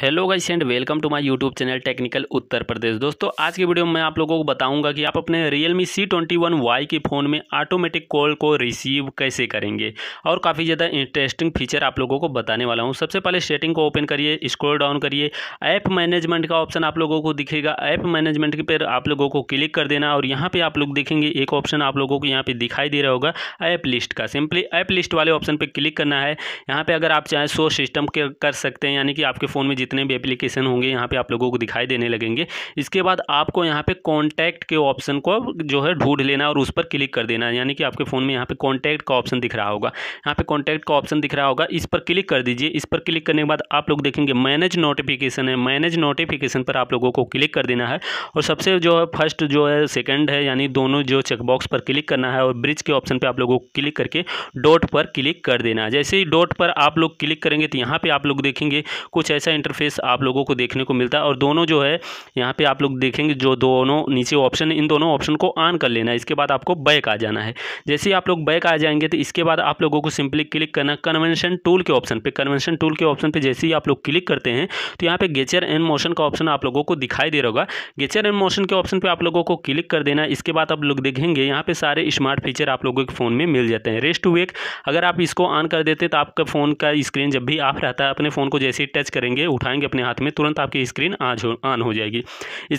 hello guys and welcome to my YouTube channel technical Uttar Pradesh दोस्तों आज की वीडियो में मैं आप लोगों को बताऊंगा कि आप अपने Realme C twenty one Y के फ़ोन में ऑटोमेटिक कॉल को रिसीव कैसे करेंगे और काफ़ी ज़्यादा इंटरेस्टिंग फीचर आप लोगों को बताने वाला हूं सबसे पहले सेटिंग को ओपन करिए स्क्रोल डाउन करिए ऐप मैनेजमेंट का ऑप्शन आप लोगों को दिखेगा ऐप मैनेजमेंट पर आप लोगों को क्लिक कर देना और यहाँ पर आप लोग देखेंगे एक ऑप्शन आप लोगों को यहाँ पर दिखाई दे रहा होगा ऐप लिस्ट का सिंपली ऐप लिस्ट वाले ऑप्शन पर क्लिक करना है यहाँ पर अगर आप चाहें सो सिस्टम कर सकते हैं यानी कि आपके फ़ोन में जितने भी एप्लीकेशन होंगे यहाँ पे आप लोगों को दिखाई देने लगेंगे इसके बाद आपको यहाँ पे कॉन्टैक्ट के ऑप्शन को जो है ढूंढ लेना और उस पर क्लिक कर देना यानी कि आपके फ़ोन में यहाँ पे कॉन्टैक्ट का ऑप्शन दिख रहा होगा यहाँ पे कॉन्टैक्ट का ऑप्शन दिख रहा होगा इस पर क्लिक कर दीजिए इस पर क्लिक करने के बाद आप लोग देखेंगे मैनेज नोटिफिकेशन है मैनेज नोटिफिकेशन पर आप लोगों को क्लिक कर देना है और सबसे जो है फर्स्ट जो है सेकेंड है यानी दोनों जो चेकबॉक्स पर क्लिक करना है और ब्रिज के ऑप्शन पर आप लोगों को क्लिक करके डॉट पर क्लिक कर देना है जैसे ही डॉट पर आप लोग क्लिक करेंगे तो यहाँ पर आप लोग देखेंगे कुछ ऐसा इंटर इंटरफेस आप लोगों को देखने को मिलता है और दोनों जो है यहाँ पे आप लोग देखेंगे जो दोनों नीचे ऑप्शन इन दोनों ऑप्शन को ऑन कर लेना है इसके बाद आपको बैक आ जाना है जैसे ही आप लोग बैक आ जाएंगे तो इसके बाद आप लोगों को सिंपली क्लिक करना कन्वेंशन टूल के ऑप्शन पर कन्वेंशन टूल के ऑप्शन पर जैसे ही आप लोग क्लिक करते हैं तो यहाँ पर गेचर एंड मोशन का ऑप्शन आप लोगों को दिखाई दे रहा होगा गेचर एंड मोशन के ऑप्शन पर आप लोगों को क्लिक कर देना इसके बाद आप लोग देखेंगे यहाँ पर सारे स्मार्ट फीचर आप लोगों के फ़ोन में मिल जाते हैं रेस्ट टू वेक अगर आप इसको ऑन कर देते तो आपका फ़ोन का स्क्रीन जब भी आप रहता है अपने फ़ोन को जैसे ही टच करेंगे उठा उठाएंगे अपने हाथ में तुरंत आपकी स्क्रीन आज हो ऑन हो जाएगी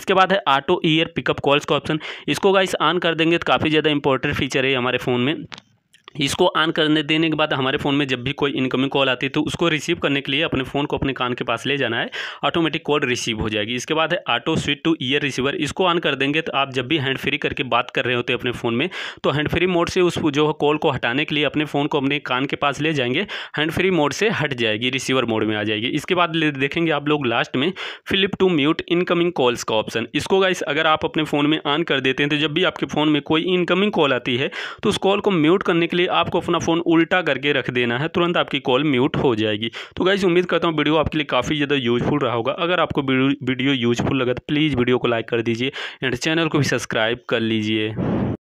इसके बाद है ऑटो ईयर पिकअप कॉल्स का ऑप्शन इसको गाइस ऑन कर देंगे तो काफ़ी ज़्यादा इंपॉर्टेंट फीचर है हमारे फ़ोन में इसको ऑन करने देने के बाद हमारे फ़ोन में जब भी कोई इनकमिंग कॉल आती है तो उसको रिसीव करने के लिए अपने फ़ोन को अपने कान के पास ले जाना है ऑटोमेटिक कॉल रिसीव हो जाएगी इसके बाद है auto switch to ear receiver इसको ऑन कर देंगे तो आप जब भी हैंड फ्री करके बात कर रहे होते अपने फ़ोन में तो हैंड फ्री मोड से उस जो कॉल को हटाने के लिए अपने फ़ोन को अपने कान के पास ले जाएंगे हैंड फ्री मोड से हट जाएगी रिसीवर मोड में आ जाएगी इसके बाद देखेंगे आप लोग लास्ट में flip to mute incoming calls का ऑप्शन इसको गाइस अगर आप अपने फ़ोन में ऑन कर देते हैं तो जब भी आपके फ़ोन में कोई इनकमिंग कॉल आती है तो उस कॉल को म्यूट करने के लिए आपको अपना फ़ोन उल्टा करके रख देना है तुरंत आपकी कॉल म्यूट हो जाएगी तो गाइज उम्मीद करता हूँ वीडियो आपके लिए काफ़ी ज़्यादा यूजफुल रहा होगा अगर आपको वीडियो यूजफुल लगा तो प्लीज़ वीडियो को लाइक कर दीजिए एंड चैनल को भी सब्सक्राइब कर लीजिए